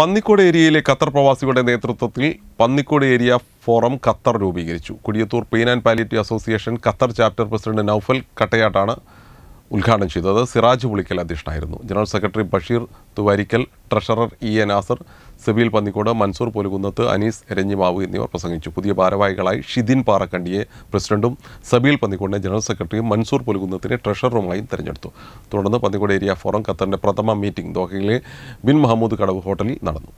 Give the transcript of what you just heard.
പന്നിക്കോട് ഏരിയയിലെ ഖത്തർ പ്രവാസികളുടെ നേതൃത്വത്തിൽ പന്നിക്കോട് ഏരിയ ഫോറം ഖത്തർ രൂപീകരിച്ചു Kudiyathoor pain and palliative association Qatar chapter president Naufal കട്ടയാട്ടാണ് ഉദ്ഘാടനം ചെയ്തത് സിറാജ് പുളിക്കൽ അധ്യക്ഷനായിരുന്നു general secretary Basheer Thuvarikkal treasurer E A Nasar Sabeel Pannikode Mansoor Polukunnath Anees Ranjimavu എന്നിവർ പ്രസംഗിച്ചു പുതിയ ഭാരവാഹികളായി ഷിദിൻ പാറക്കണ്ടിയെ പ്രസിഡന്റും സബീൽ പന്നിക്കോടിനെ ജനറൽ സെക്രട്ടറിയും മൻസൂർ പൊലുകുന്നത്തിനെ ട്രഷററുമായും തെരഞ്ഞെടുത്തു തുടർന്ന് പന്നിക്കോട് ഏരിയ ഫോറം ഖത്തറിന്റെ പ്രഥമ മീറ്റിംഗ് ദോഹയിലെ ബിൻ മഹമ്മൂദ് കടവ് ഹോട്ടലിൽ നടന്നു